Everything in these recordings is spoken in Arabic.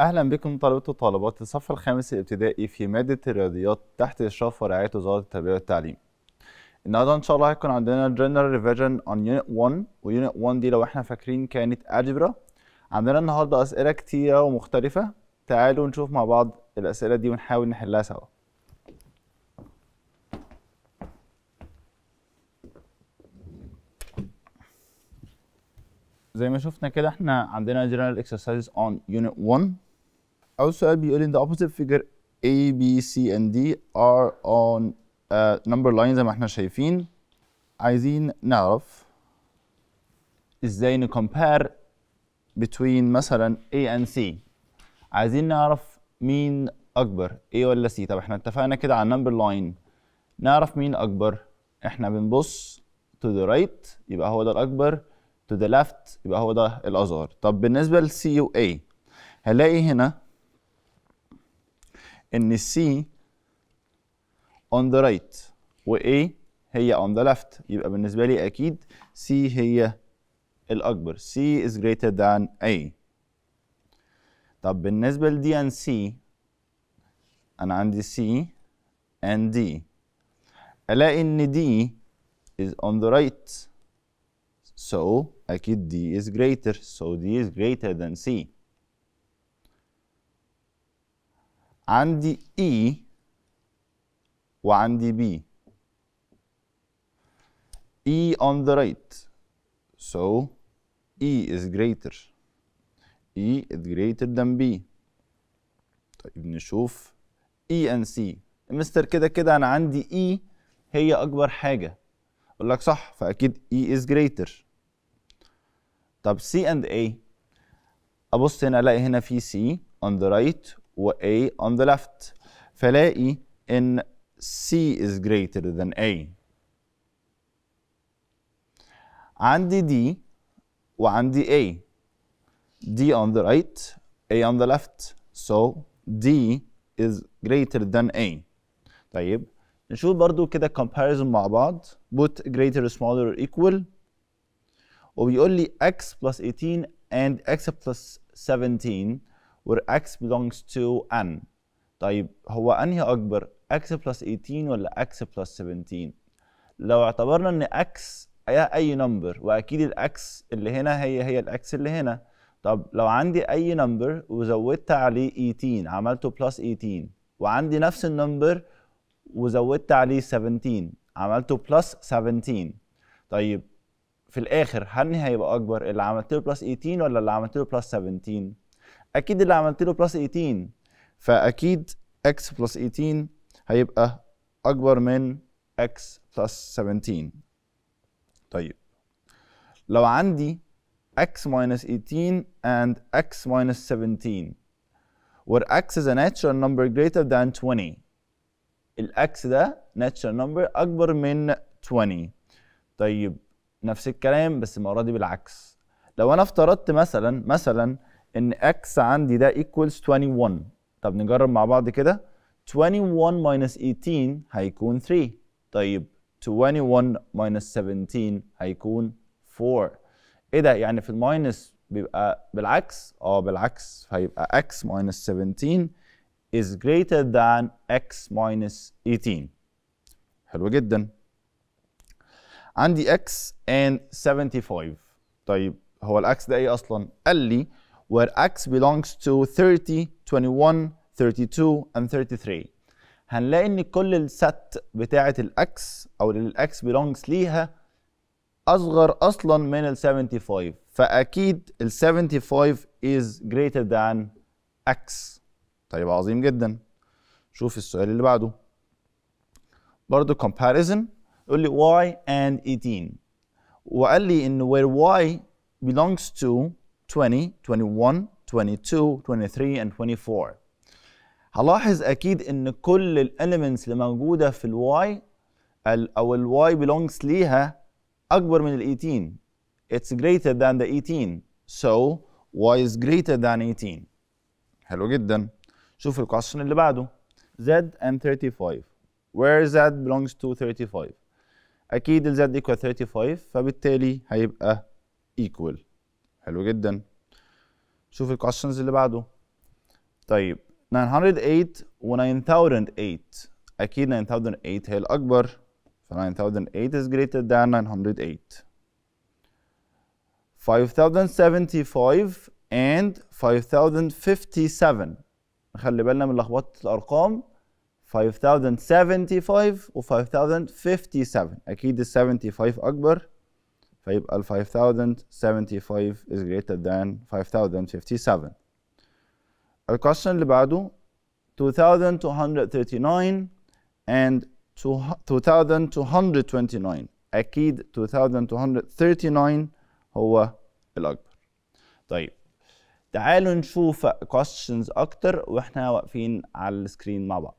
اهلا بكم طلبه وطالبات الصف الخامس الابتدائي في ماده الرياضيات تحت اشراف ورعايه وزاره التربيه والتعليم النهارده ان شاء الله هيكون عندنا جنرال ريفيجن اون يونت 1 ويونت 1 دي لو احنا فاكرين كانت الجبرا عندنا النهارده اسئله كتيره ومختلفه تعالوا نشوف مع بعض الاسئله دي ونحاول نحلها سوا زي ما شفنا كده احنا عندنا جنرال اكسرسايز اون يونت 1 أول سؤال بيقول إن the opposite figure A, B, C and D are on uh, number line زي ما احنا شايفين عايزين نعرف ازاي نكمبير between مثلا A and C عايزين نعرف مين أكبر A ولا C طب احنا اتفقنا كده على number line نعرف مين أكبر احنا بنبص to the right يبقى هو ده الأكبر to the left يبقى هو ده الأصغر طب بالنسبة ل C و A هنلاقي هنا ان C on the right و A هي on the left يبقى بالنسبة لي أكيد C هي الأكبر C is greater than A طب بالنسبة ل D and C أنا عندي C and D ألاقي إن D is on the right so أكيد D is greater so D is greater than C عندي E وعندي B E on the right so E is greater E is greater than B طيب نشوف E and C مستر كده كده أنا عندي E هي أكبر حاجة أقول لك صح فأكيد E is greater طب C and A أبص هنا ألاقي هنا في C on the right و A on the left فلاقي إن C is greater than A عندي D وعندي A D on the right A on the left so D is greater than A طيب نشوف برضو كده comparison مع بعض put greater smaller equal وبيقول لي x plus 18 and x plus 17 where x belongs to n طيب هو انهي اكبر x plus 18 ولا x plus 17 لو اعتبرنا ان x اي نمبر واكيد الاكس اللي هنا هي هي الاكس اللي هنا طب لو عندي اي نمبر وزودت عليه 18 عملته plus 18 وعندي نفس النمبر وزودت عليه 17 عملته plus 17 طيب في الاخر هل هيبقى اكبر اللي عملت له plus 18 ولا اللي عملت له plus 17 اكيد اللي عملت له بلس 18 فاكيد اكس بلس 18 هيبقى اكبر من اكس بلس 17 طيب لو عندي x minus 18 and x minus 17 where x is a natural number greater than 20 x ده natural number أكبر من 20 طيب نفس الكلام بس المرة دي بالعكس لو أنا افترضت مثلا مثلا ان اكس عندي ده ايكوالز 21 طب نجرب مع بعض كده 21 minus 18 هيكون 3 طيب 21 minus 17 هيكون 4 ايه ده يعني في الماينس بيبقى بالعكس اه بالعكس هيبقى x minus 17 is greater than x minus 18 حلو جدا عندي x and 75 طيب هو الاكس ده ايه اصلا قال لي where x belongs to 30 21 32 and 33 هنلاقي ان كل الست بتاعه x او اللي x belongs ليها اصغر اصلا من ال 75 فاكيد ال 75 is greater than x طيب عظيم جدا شوف السؤال اللي بعده برضه comparison يقول لي y and 18 وقال لي ان where y belongs to 20 21 22 23 and 24 هلاحظ اكيد ان كل الاليمنتس اللي موجوده في الواي او الواي belongs ليها اكبر من ال 18 it's greater than the 18 so y is greater than 18 حلو جدا شوف الكويشن اللي بعده z and 35 where z belongs to 35 اكيد ال z equal 35 فبالتالي هيبقى equal حلو جدا شوف الكوشنز اللي بعده طيب 908 و 9008 اكيد 9008 هي الاكبر ف 9008 is greater than 908 5075 and 5057 نخلي بالنا من لخبطه الارقام 5075 و 5057 اكيد ال 75 اكبر فيبقى ال 5075 is greater than 5057 question اللي بعده 2239 and 2229 اكيد 2239 هو الاكبر طيب تعالوا نشوف questions اكتر واحنا واقفين على السكرين مع بعض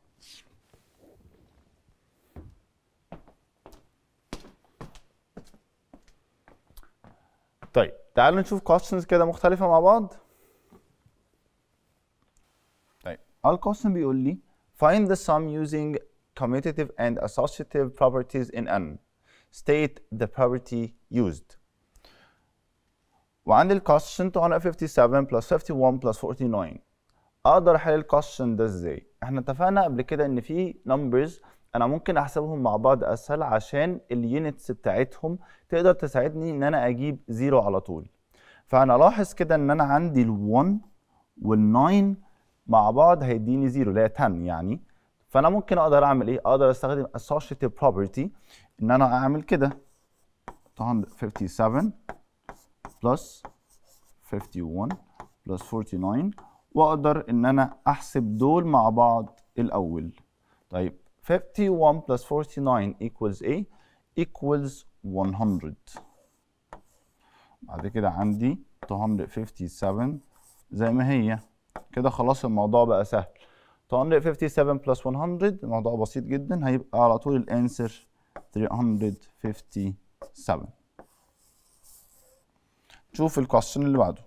طيب تعالوا نشوف questions كده مختلفة مع بعض طيب ال question بيقول لي find the sum using commutative and associative properties in n state the property used وعندي question 257 plus 51 plus 49 اقدر احل question ده ازاي احنا اتفقنا قبل كده ان في نمبرز انا ممكن احسبهم مع بعض اسهل عشان اليونتس بتاعتهم تقدر تساعدني ان انا اجيب زيرو على طول فانا لاحظ كده ان انا عندي ال1 وال9 مع بعض هيديني زيرو اللي هي 10 يعني فانا ممكن اقدر اعمل ايه اقدر استخدم associative property ان انا اعمل كده 57 plus 51 plus 49 واقدر ان انا احسب دول مع بعض الاول طيب 51 plus 49 equals A equals 100 بعد كده عندي 257 زي ما هي كده خلاص الموضوع بقى سهل 257 plus 100 الموضوع بسيط جدا هيبقى على طول الانسر 357 شوف الكويشن اللي بعده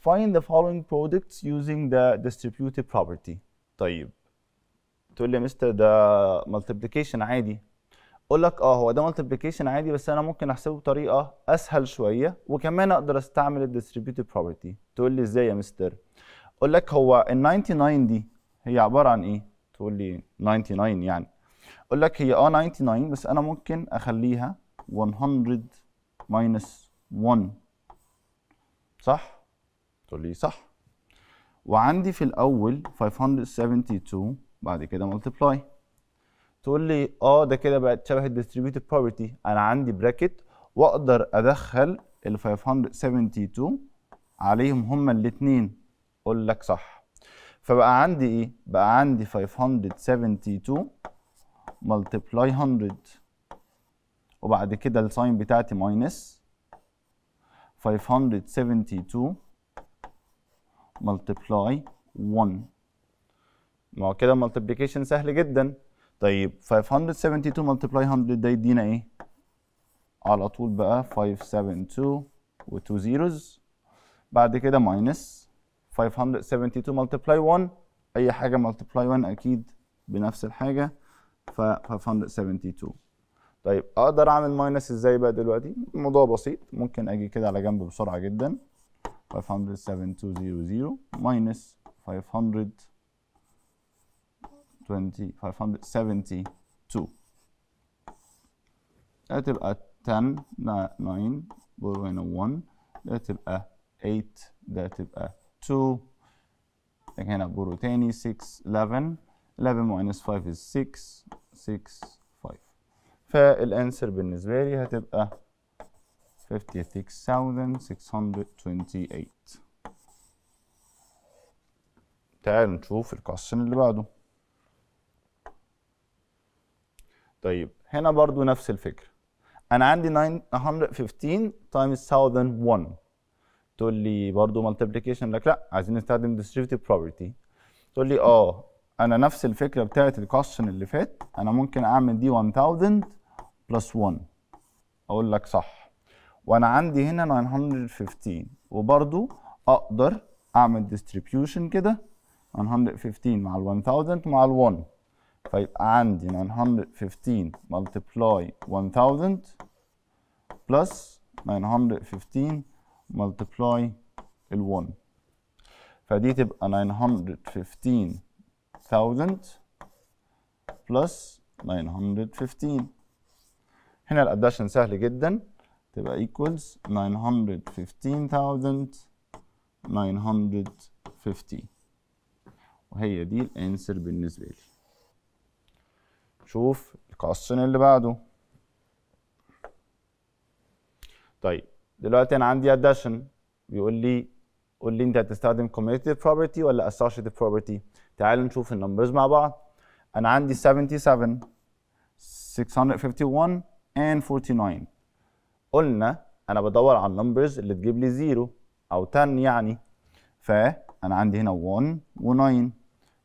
Find the following products using the distributive property طيب تقول لي يا مستر ده مالتيبليكيشن عادي اقول لك اه هو ده مالتيبليكيشن عادي بس انا ممكن احسبه بطريقه اسهل شويه وكمان اقدر استعمل الديستريبيوتيف بروبرتي تقول لي ازاي يا مستر اقول لك هو ال 99 دي هي عباره عن ايه تقول لي 99 يعني اقول لك هي اه 99 بس انا ممكن اخليها 100 ماينس 1 صح تقول لي صح وعندي في الاول 572 بعد كده ملتبلاي تقول لي اه ده كده بقت شبه الديستريبيوتيف بروبرتي انا عندي براكت واقدر ادخل ال 572 عليهم هما الاثنين اقول لك صح فبقى عندي ايه بقى عندي 572 ملتبلاي 100 وبعد كده الساين بتاعتي ماينس 572 ملتبلاي 1 ما هو كده مالتبليكيشن سهل جدا طيب 572 ملتبلاي 100 ده يدينا ايه على طول بقى 572 و2 زيروز بعد كده ماينس 572 ملتبلاي 1 اي حاجه ملتبلاي 1 اكيد بنفس الحاجه ف 572 طيب اقدر اعمل ماينس ازاي بقى دلوقتي الموضوع بسيط ممكن اجي كده على جنب بسرعه جدا 57200 ماينس 500 572 هتبقى 10 9 بوينة 1 ده تبقى 8 ده تبقى 2 لكن هنا بورو تاني 6 11 11 minus 5 is 6 6 5 فالانسر بالنسبة لي هتبقى 56628 تعالوا نشوف القصن اللي بعده طيب هنا برضو نفس الفكرة أنا عندي 915 times 1001 تقول لي برضو multiplication لك لا عايزين نستخدم distributive property تقول لي اه أنا نفس الفكرة بتاعت الكوشن اللي فات أنا ممكن أعمل دي 1000 بلس 1 أقول لك صح وأنا عندي هنا 915 وبرضو أقدر أعمل distribution كده 915 مع ال 1000 مع ال 1 فيبقى عندي 915 multiply 1000 plus 915 multiply ال 1 فدي تبقى 915000 plus 915 هنا الادشن سهل جدا تبقى equals 915915 وهي دي الانسر بالنسبه لي شوف القصن اللي بعده طيب دلوقتي انا عندي اديشن بيقول لي قول لي انت هتستخدم commutative property ولا associative property تعالوا نشوف النمبرز مع بعض انا عندي 77 651 and 49 قلنا انا بدور على النمبرز اللي تجيب لي 0 او 10 يعني فانا عندي هنا 1 و9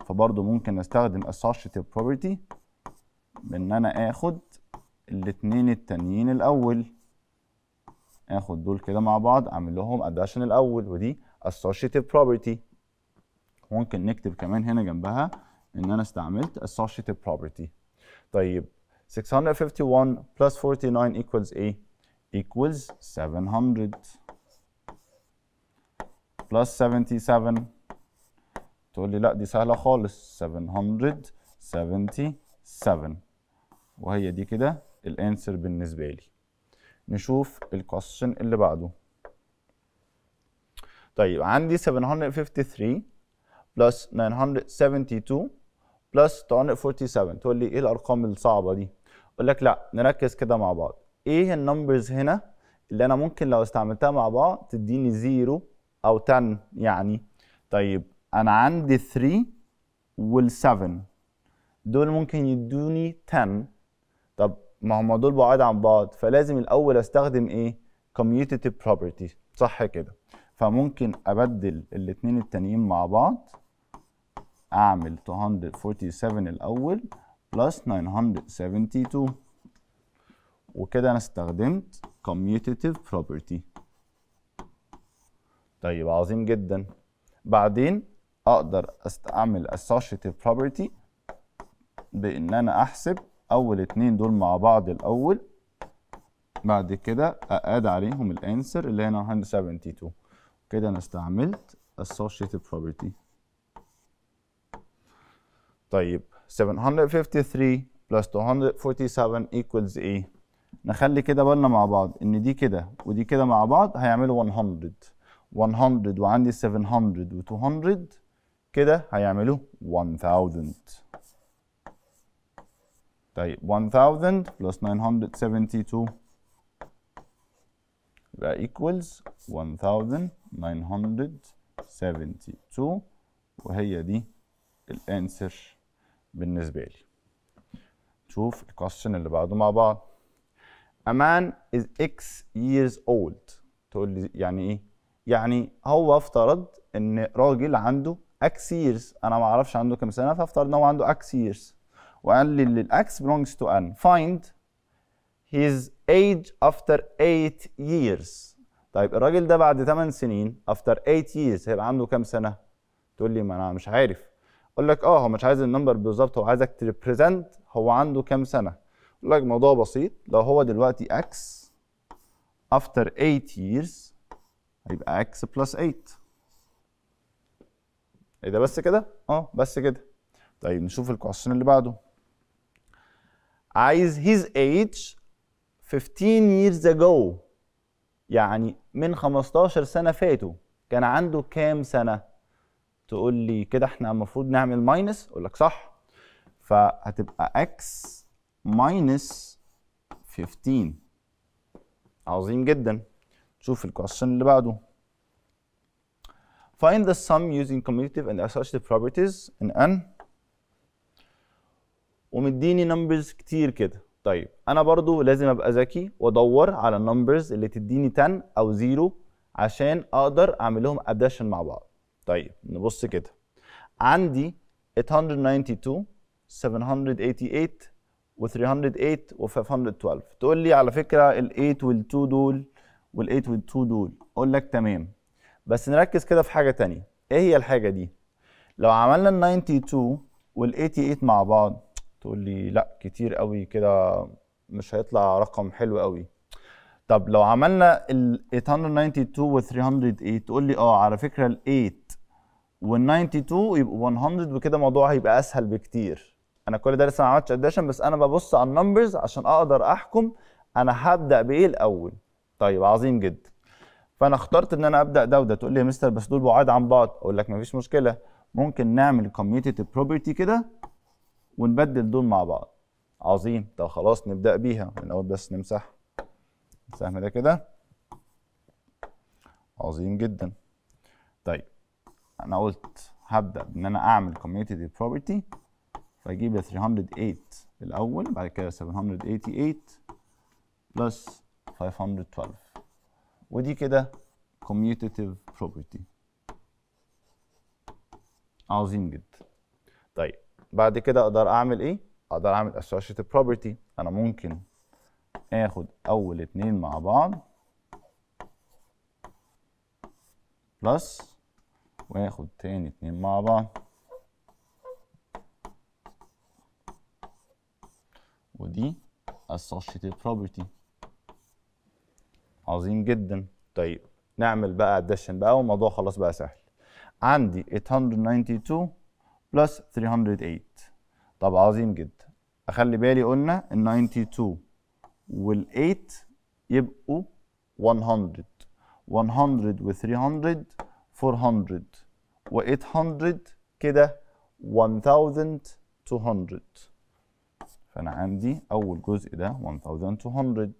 فبرضه ممكن استخدم associative property بان انا اخد الاتنين التانيين الاول اخد دول كده مع بعض اعمل لهم ادشن الاول ودي associative property ممكن نكتب كمان هنا جنبها ان انا استعملت associative property طيب 651 plus 49 equals ايه equals 700 plus 77 تقول لي لا دي سهله خالص 777 وهي دي كده الانسر بالنسبه لي نشوف الكويشن اللي بعده طيب عندي 753 بلس 972 بلس 247 تقول لي ايه الارقام الصعبه دي اقول لك لا نركز كده مع بعض ايه النمبرز هنا اللي انا ممكن لو استعملتها مع بعض تديني 0 او 10 يعني طيب انا عندي 3 وال7 دول ممكن يدوني 10 طب ما هم دول بعاد عن بعض فلازم الاول استخدم ايه commutative property صح كده فممكن ابدل الاثنين التانيين مع بعض اعمل 247 الاول بلس 972 وكده انا استخدمت commutative property طيب عظيم جدا بعدين اقدر استعمل associative property بان انا احسب اول اتنين دول مع بعض الاول بعد كده اقاد عليهم الانسر اللي هنا 172 كده انا استعملت associative property طيب 753 plus 247 equals A نخلي كده بالنا مع بعض ان دي كده ودي كده مع بعض هيعملوا 100 100 وعندي 700 و200 كده هيعملوا 1000 طيب 1000 plus 972 يبقى equals 1972 وهي دي الانسر بالنسبة لي شوف الكوستشن اللي بعده مع بعض A man is X years old تقول لي يعني ايه؟ يعني هو افترض ان راجل عنده X years انا ما اعرفش عنده كام سنة فافترض ان هو عنده X years وقال لي اللي الاكس belongs to ان find his age after 8 years طيب الراجل ده بعد 8 سنين after 8 years هيبقى عنده كام سنه تقول لي ما انا مش عارف اقول لك اه هو مش عايز النمبر بالظبط هو عايزك تريبريزنت هو عنده كام سنه اقول لك الموضوع بسيط لو هو دلوقتي اكس after 8 years هيبقى اكس بلس 8 ايه ده بس كده اه بس كده طيب نشوف الكويشن اللي بعده عايز his age 15 years ago يعني من 15 سنة فاتوا كان عنده كام سنة تقول لي كده احنا المفروض نعمل ماينس اقول لك صح فهتبقى x minus 15 عظيم جدا شوف الكويشن اللي بعده find the sum using commutative and associative properties in N ومديني نمبرز كتير كده طيب انا برضو لازم ابقى ذكي وادور على النمبرز اللي تديني 10 او 0 عشان اقدر اعمل لهم اديشن مع بعض طيب نبص كده عندي 892 788 و 308 و 512 تقول لي على فكره ال 8 وال 2 دول وال 8 وال 2 دول اقول لك تمام بس نركز كده في حاجه تانية ايه هي الحاجه دي لو عملنا ال 92 وال 88 مع بعض تقول لي لا كتير قوي كده مش هيطلع رقم حلو قوي طب لو عملنا ال 892 و 308 تقول لي اه على فكره ال 8 وال 92 يبقوا 100 وكده الموضوع هيبقى اسهل بكتير انا كل ده لسه ما عملتش اديشن بس انا ببص على النمبرز عشان اقدر احكم انا هبدا بايه الاول طيب عظيم جدا فانا اخترت ان انا ابدا ده وده تقول لي يا مستر بس دول بعاد عن بعض اقول لك ما فيش مشكله ممكن نعمل كوميوتيتيف بروبرتي كده ونبدل دول مع بعض عظيم طب خلاص نبدأ بيها من أول بس نمسح السهم ده كده عظيم جدا طيب أنا قلت هبدأ ان أنا أعمل community property فأجيب 308 الأول بعد كده 788 بلس 512 ودي كده commutative property عظيم جدا طيب بعد كده اقدر اعمل ايه اقدر اعمل associative property انا ممكن اخد اول اتنين مع بعض بلس واخد تاني اتنين مع بعض ودي associative property عظيم جدا طيب نعمل بقى addition بقى والموضوع خلاص بقى سهل عندي 892 بلس 308 طب عظيم جدا اخلي بالي قلنا ال 92 وال 8 يبقوا 100 100 و 300 400 و 800 كده 1200 فانا عندي اول جزء ده 1200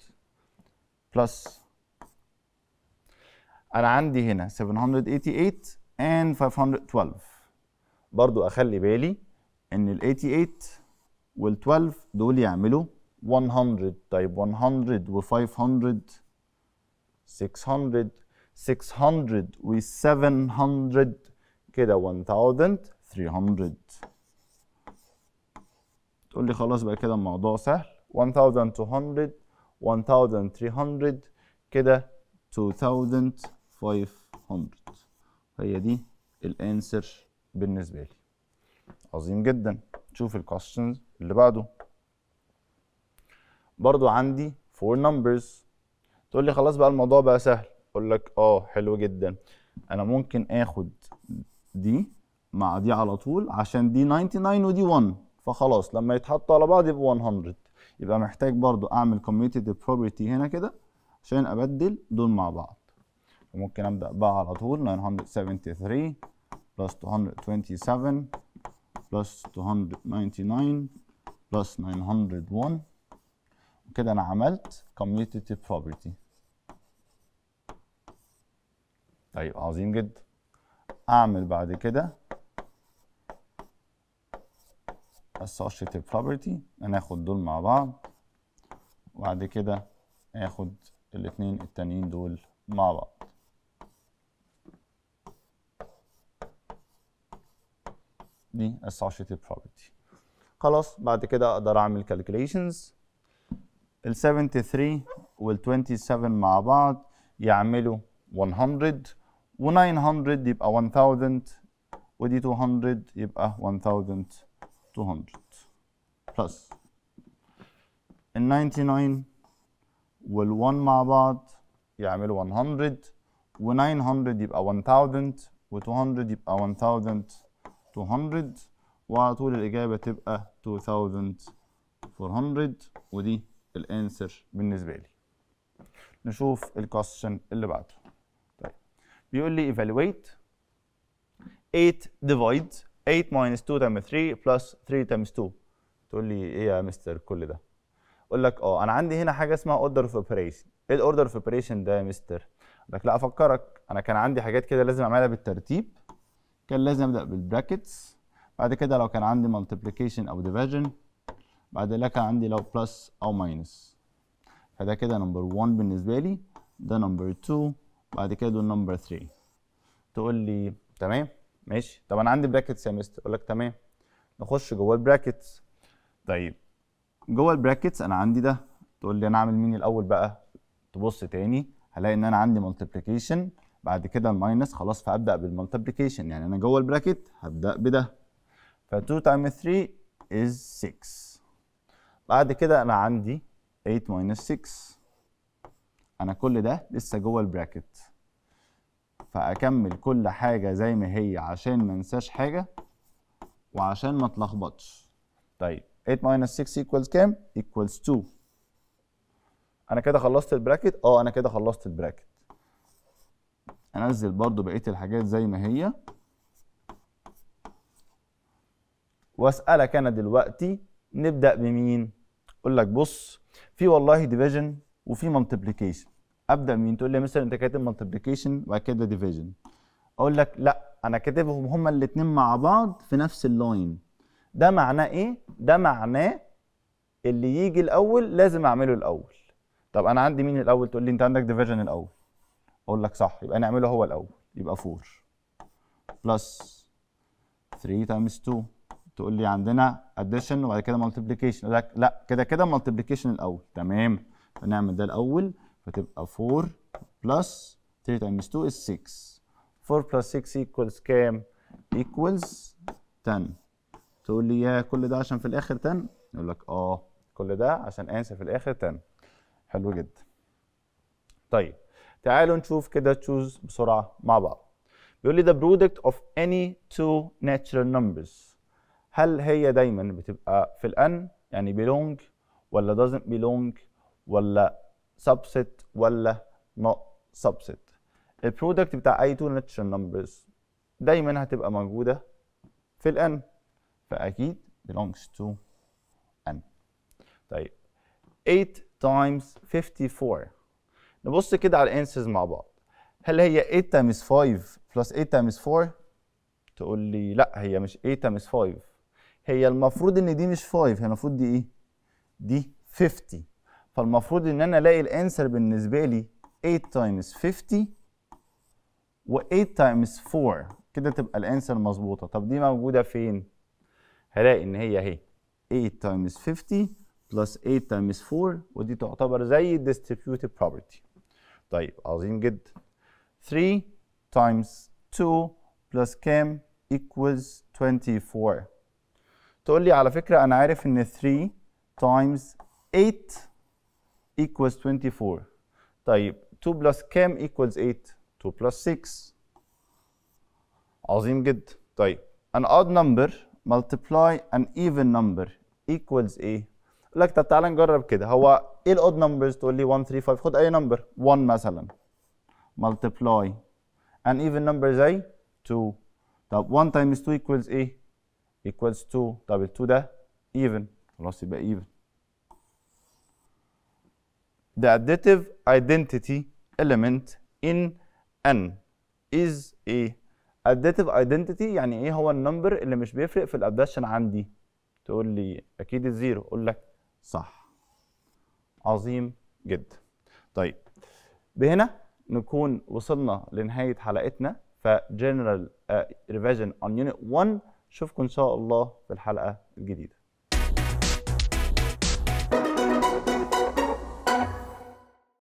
بلس انا عندي هنا 788 and 512 برضو اخلي بالي ان ال 88 وال 12 دول يعملوا 100 طيب 100 و 500 600 600 و 700 كده 1300 تقول لي خلاص بقى كده الموضوع سهل 1200 1300 كده 2500 هي دي الانسر بالنسبه لي عظيم جدا شوف الكوستشنز اللي بعده برضو عندي فور نمبرز تقول لي خلاص بقى الموضوع بقى سهل اقول لك اه حلو جدا انا ممكن اخد دي مع دي على طول عشان دي 99 ودي 1 فخلاص لما يتحطوا على بعض يبقوا 100 يبقى محتاج برضو اعمل commutative property هنا كده عشان ابدل دول مع بعض وممكن ابدا بقى على طول 973 plus 227 plus 299 plus 901 وكده انا عملت commutative property طيب عظيم جدا اعمل بعد كده associative property انا اخد دول مع بعض وبعد كده اخد الاتنين التانيين دول مع بعض دي associative property خلاص بعد كده اقدر اعمل calculations ال 73 وال 27 مع بعض يعملوا 100 و 900 يبقى 1000 ودي 200 يبقى 1200 بلس ال 99 وال 1 مع بعض يعملوا 100 و 900 يبقى 1000 و 200 يبقى 1200 200 وعلى طول الإجابة تبقى 2400 ودي الانسر بالنسبة لي نشوف الكوستشن اللي بعده طيب بيقول لي evaluate 8 ديفايد 8 minus 2 times 3 plus 3 times 2 تقول لي ايه يا مستر كل ده اقول لك اه انا عندي هنا حاجه اسمها اوردر اوف اوبريشن ايه الاوردر اوف اوبريشن ده يا مستر لك لا افكرك انا كان عندي حاجات كده لازم اعملها بالترتيب كان لازم ابدا بالبراكتس بعد كده لو كان عندي مالتيبليكيشن او ديفيجن بعد كده كان عندي لو بلس او ماينس فده كده نمبر 1 بالنسبه لي ده نمبر 2 بعد كده دول نمبر 3 تقول لي تمام ماشي طب انا عندي براكتس يا مستر اقول لك تمام نخش جوه البراكتس طيب جوه البراكتس انا عندي ده تقول لي انا اعمل مين الاول بقى تبص تاني هلاقي ان انا عندي مالتيبليكيشن بعد كده الماينس خلاص فابدا بالمالتيبليكيشن يعني انا جوه البراكت هبدا بده ف 2 تايم 3 از 6 بعد كده انا عندي 8 ماينس 6 انا كل ده لسه جوه البراكت فاكمل كل حاجه زي ما هي عشان ما انساش حاجه وعشان ما اتلخبطش طيب 8 ماينس 6 ايكوالز كام؟ ايكوالز 2 انا كده خلصت البراكت اه انا كده خلصت البراكت انزل برضو بقيه الحاجات زي ما هي واسالك انا دلوقتي نبدا بمين اقول لك بص في والله ديفيجن وفي مالتيبليكيشن ابدا مين تقول لي مثلا انت كاتب مالتيبليكيشن وبعد كده ديفيجن اقول لك لا انا كاتبهم هما الاثنين مع بعض في نفس اللاين ده معناه ايه ده معناه اللي يجي الاول لازم اعمله الاول طب انا عندي مين الاول تقول لي انت عندك ديفيجن الاول اقول لك صح يبقى نعمله هو الاول يبقى 4 بلس 3 تايمز 2 تقول لي عندنا اديشن وبعد كده مالتيبليكيشن اقول لك لا كده كده مالتيبليكيشن الاول تمام فنعمل ده الاول فتبقى 4 بلس 3 تايمز 2 is 6 4 بلس 6 ايكوالز كام؟ ايكوالز 10 تقول لي يا كل ده عشان في الاخر 10 يقول لك اه كل ده عشان انسى في الاخر 10 حلو جدا طيب تعالوا نشوف كده تشوز بسرعه مع بعض بيقول لي the product of any two natural numbers هل هي دايما بتبقى في الان يعني belong ولا doesn't belong ولا subset ولا not subset البرودكت بتاع اي two natural numbers دايما هتبقى موجوده في الان فاكيد belongs to n طيب 8 times 54 نبص كده على الانسز مع بعض هل هي 8 تايمز 5 بلس 8 تايمز 4 تقول لي لا هي مش 8 تايمز 5 هي المفروض ان دي مش 5 هي المفروض دي ايه دي 50 فالمفروض ان انا الاقي الانسر بالنسبه لي 8 تايمز 50 و8 تايمز 4 كده تبقى الانسر مظبوطه طب دي موجوده فين هلاقي ان هي اهي 8 تايمز 50 بلس 8 تايمز 4 ودي تعتبر زي الديستريبيوتيف بروبرتي طيب عظيم جدا 3 times 2 plus كام equals 24 تقول لي على فكرة أنا عارف إن 3 times 8 equals 24 طيب 2 plus كام equals 8 2 plus 6 عظيم جدا طيب an odd number multiply an even number equals ايه يقول لك طب تعالى نجرب كده هو ايه الاود نمبرز تقول لي 1 3 5 خد اي نمبر 1 مثلا multiply an even number زي 2 طب 1 تايمز 2 ايكوالز ايه ايكوالز 2 طب ال 2 ده even خلاص يبقى even the additive identity element in n is a additive identity يعني ايه هو النمبر اللي مش بيفرق في الابداشن عندي تقول لي اكيد الزيرو اقول لك صح عظيم جدا طيب بهنا نكون وصلنا لنهايه حلقتنا فجنرال ريفيجن اون يونت 1 اشوفكم ان شاء الله في الحلقه الجديده